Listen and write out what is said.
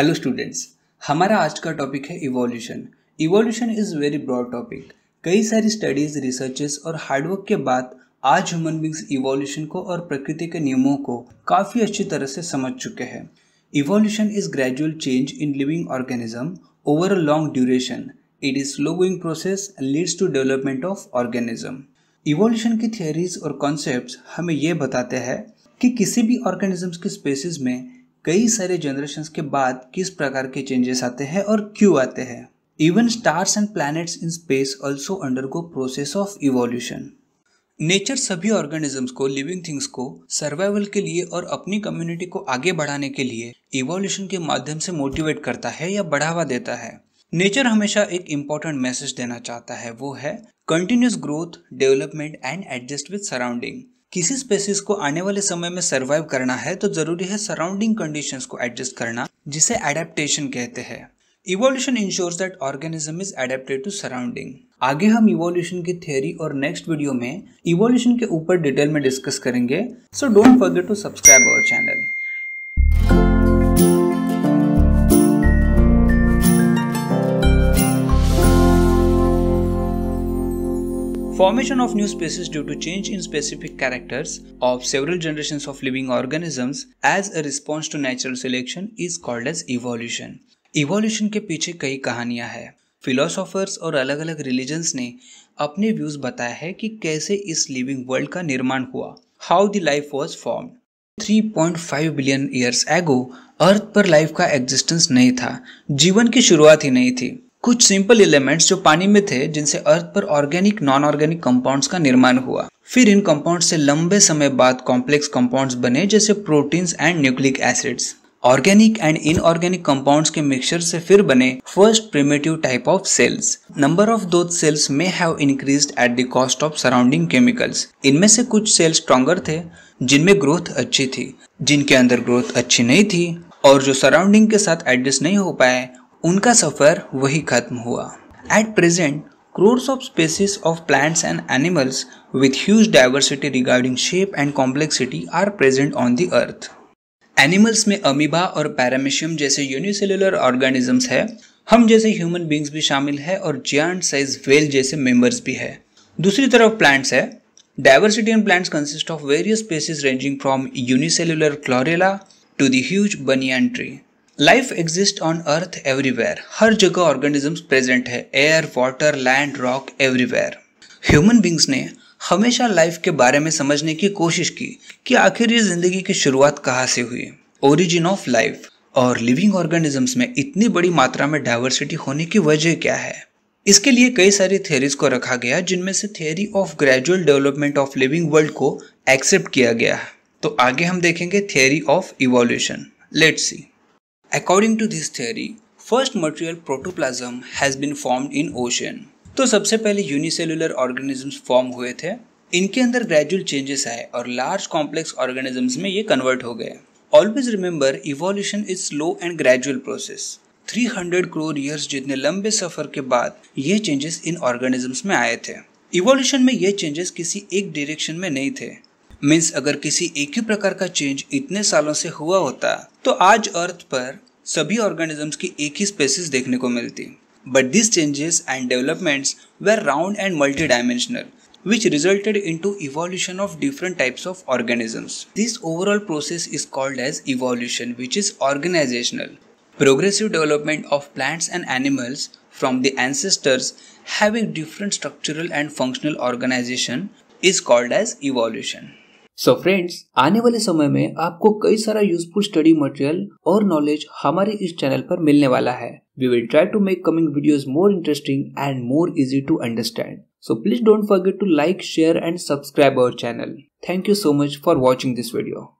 Hello students हमारा आज का टॉपिक है evolution evolution is very broad topic कई सारी स्टडीज़ रिसर्चेस और हार्डवर्क के बाद आज ह्यूमन बींग्स इवोल्यूशन को और प्रकृति के नियमों को काफ़ी अच्छी तरह से समझ चुके हैं evolution is gradual change in living organism over a long duration it is slow going process leads to development of organism evolution की थियोरीज और कॉन्सेप्ट हमें ये बताते हैं कि किसी भी ऑर्गेनिजम्स के स्पेसिस में कई सारे जनरेशन के बाद किस प्रकार के चेंजेस आते हैं और क्यों आते हैं even stars and planets in space also undergo process of evolution nature सभी ऑर्गेनिजम्स को लिविंग थिंग्स को सर्वाइवल के लिए और अपनी कम्युनिटी को आगे बढ़ाने के लिए इवोल्यूशन के माध्यम से मोटिवेट करता है या बढ़ावा देता है नेचर हमेशा एक इम्पॉर्टेंट मैसेज देना चाहता है वो है continuous growth development and adjust with surrounding किसी स्पेसिस को आने वाले समय में सर्वाइव करना है तो जरूरी है सराउंडिंग कंडीशंस को एडजस्ट करना जिसे एडेप्टेशन कहते हैं evolution ensures that organism is adapted to surrounding आगे हम इवोल्यूशन की थ्योरी और नेक्स्ट वीडियो में इवोल्यूशन के ऊपर डिटेल में डिस्कस करेंगे so don't forget to subscribe our channel Formation of new species due to change in specific characters of several generations of living organisms as a response to natural selection is called as evolution. Evolution के पीछे कई कहानियां हैं philosophers और अलग अलग religions ने अपने व्यूज बताया है कि कैसे इस लिविंग वर्ल्ड का निर्माण हुआ how the life was form 3.5 billion years ago earth पर लाइफ का एग्जिस्टेंस नहीं था जीवन की शुरुआत ही नहीं थी कुछ सिंपल एलिमेंट्स जो पानी में थे जिनसे अर्थ पर ऑर्गेनिक नॉन ऑर्गेनिक कंपाउंड्स का निर्माण हुआ फिर इन कंपाउंड्स से लंबे समय बाद कॉम्प्लेक्स कंपाउंड्स बने जैसे proteins and nucleic acids organic and inorganic compounds के मिक्सचर से फिर बने first primitive type of cells number of those cells may have increase at the cost of surrounding chemicals इनमें से कुछ सेल्स स्ट्रॉन्गर थे जिनमें ग्रोथ अच्छी थी जिनके अंदर ग्रोथ अच्छी नहीं थी और जो सराउंडिंग के साथ एडजस्ट नहीं हो पाए उनका सफ़र वही ख़त्म हुआ at present crores of species of plants and animals with huge diversity regarding shape and complexity are present on the earth animals में अमीबा और पैरामिशियम जैसे यूनिसेलुलर ऑर्गेनिजम्स है हम जैसे ह्यूमन बींग्स भी शामिल है और जियांट साइज वेल जैसे मेम्बर्स भी है दूसरी तरफ प्लांट्स है diversity in plants consist of various species ranging from unicellular chlorella to the huge banyan tree life exist on earth everywhere हर जगह ऑर्गेनिजम्स प्रेजेंट है air water land rock everywhere human beings ने हमेशा लाइफ के बारे में समझने की कोशिश की कि आखिर ये जिंदगी की शुरुआत कहाँ से हुई ओरिजिन ऑफ लाइफ और लिविंग ऑर्गेनिजम्स में इतनी बड़ी मात्रा में डाइवर्सिटी होने की वजह क्या है इसके लिए कई सारी थियरीज को रखा गया जिनमें से theory of gradual development of living world को एक्सेप्ट किया गया है तो आगे हम देखेंगे theory of evolution let's see according to this theory, first material protoplasm has been formed in ocean तो सबसे पहले यूनिसेलुलर ऑर्गेनिजम्स फॉर्म हुए थे इनके अंदर ग्रेजुअल चेंजेस आए और लार्ज कॉम्प्लेक्स ऑर्गेनिजम्स में ये कन्वर्ट हो गए always remember evolution is slow and gradual process 300 hundred crore years जितने लंबे सफर के बाद ये चेंजेस इन ऑर्गेनिजम्स में आए थे इवोल्यूशन में ये चेंजेस किसी एक डायरेक्शन में नहीं थे मीन्स अगर किसी एक ही प्रकार का चेंज इतने सालों से हुआ होता तो आज अर्थ पर सभी ऑर्गेनिजम्स की एक ही स्पेसिस देखने को मिलती but this changes and developments were round and multi dimensional which resulted into evolution of different types of organisms. This overall process is called as evolution which is organizational. Progressive development of plants and animals from the ancestors having different structural and functional organization is called as evolution. So friends आने वाले समय में आपको कई सारा useful study material और knowledge हमारे इस चैनल पर मिलने वाला है we will try to make coming videos more interesting and more easy to understand so please don't forget to like share and subscribe our channel thank you so much for watching this video